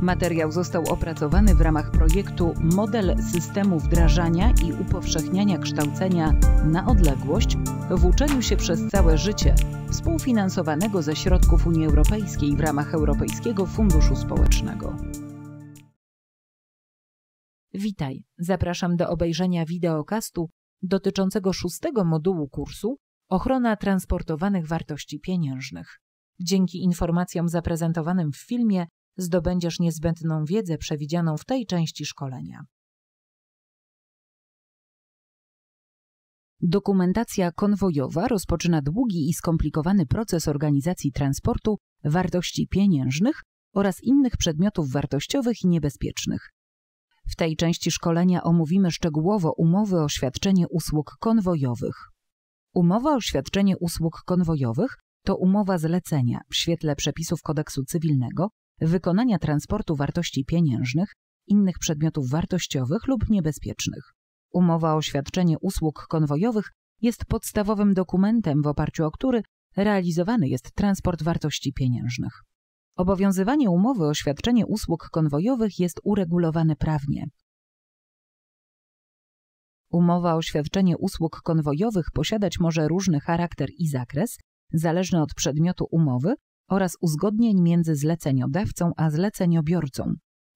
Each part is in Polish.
Materiał został opracowany w ramach projektu Model systemu wdrażania i upowszechniania kształcenia na odległość w uczeniu się przez całe życie, współfinansowanego ze środków Unii Europejskiej w ramach Europejskiego Funduszu Społecznego. Witaj, zapraszam do obejrzenia wideokastu dotyczącego szóstego modułu kursu Ochrona transportowanych wartości pieniężnych. Dzięki informacjom zaprezentowanym w filmie zdobędziesz niezbędną wiedzę przewidzianą w tej części szkolenia. Dokumentacja konwojowa rozpoczyna długi i skomplikowany proces organizacji transportu, wartości pieniężnych oraz innych przedmiotów wartościowych i niebezpiecznych. W tej części szkolenia omówimy szczegółowo umowy o świadczenie usług konwojowych. Umowa o świadczenie usług konwojowych to umowa zlecenia w świetle przepisów kodeksu cywilnego wykonania transportu wartości pieniężnych, innych przedmiotów wartościowych lub niebezpiecznych. Umowa o świadczenie usług konwojowych jest podstawowym dokumentem, w oparciu o który realizowany jest transport wartości pieniężnych. Obowiązywanie umowy o świadczenie usług konwojowych jest uregulowane prawnie. Umowa o świadczenie usług konwojowych posiadać może różny charakter i zakres, zależny od przedmiotu umowy oraz uzgodnień między zleceniodawcą a zleceniobiorcą.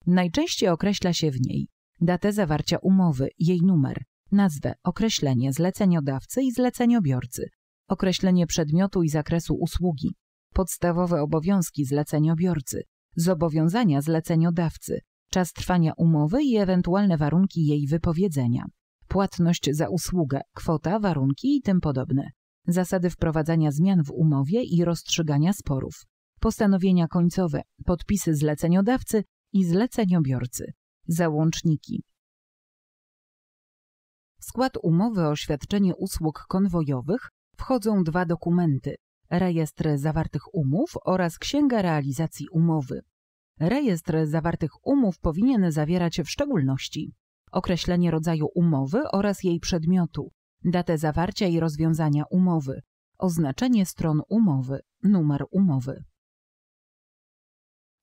Najczęściej określa się w niej datę zawarcia umowy, jej numer, nazwę, określenie zleceniodawcy i zleceniobiorcy, określenie przedmiotu i zakresu usługi, podstawowe obowiązki zleceniobiorcy, zobowiązania zleceniodawcy, czas trwania umowy i ewentualne warunki jej wypowiedzenia, płatność za usługę, kwota, warunki i tym podobne zasady wprowadzania zmian w umowie i rozstrzygania sporów, postanowienia końcowe, podpisy zleceniodawcy i zleceniobiorcy, załączniki. W skład umowy o świadczenie usług konwojowych wchodzą dwa dokumenty: rejestr zawartych umów oraz księga realizacji umowy. Rejestr zawartych umów powinien zawierać w szczególności określenie rodzaju umowy oraz jej przedmiotu, datę zawarcia i rozwiązania umowy, oznaczenie stron umowy, numer umowy.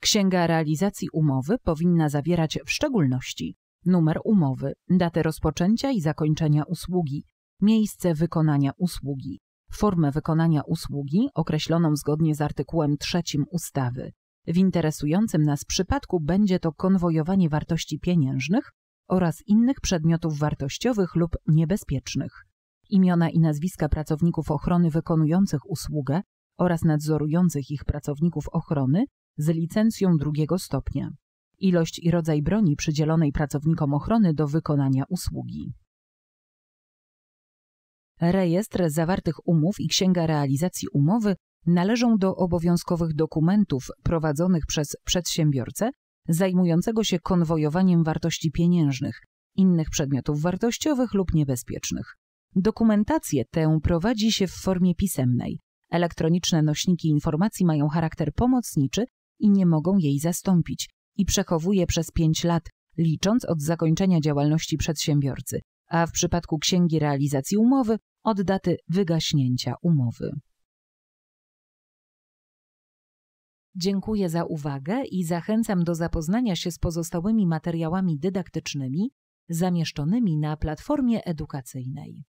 Księga realizacji umowy powinna zawierać w szczególności numer umowy, datę rozpoczęcia i zakończenia usługi, miejsce wykonania usługi, formę wykonania usługi określoną zgodnie z artykułem 3 ustawy. W interesującym nas przypadku będzie to konwojowanie wartości pieniężnych oraz innych przedmiotów wartościowych lub niebezpiecznych imiona i nazwiska pracowników ochrony wykonujących usługę oraz nadzorujących ich pracowników ochrony z licencją drugiego stopnia, ilość i rodzaj broni przydzielonej pracownikom ochrony do wykonania usługi. Rejestr zawartych umów i księga realizacji umowy należą do obowiązkowych dokumentów prowadzonych przez przedsiębiorcę zajmującego się konwojowaniem wartości pieniężnych, innych przedmiotów wartościowych lub niebezpiecznych. Dokumentację tę prowadzi się w formie pisemnej. Elektroniczne nośniki informacji mają charakter pomocniczy i nie mogą jej zastąpić i przechowuje przez 5 lat, licząc od zakończenia działalności przedsiębiorcy, a w przypadku księgi realizacji umowy od daty wygaśnięcia umowy. Dziękuję za uwagę i zachęcam do zapoznania się z pozostałymi materiałami dydaktycznymi zamieszczonymi na platformie edukacyjnej.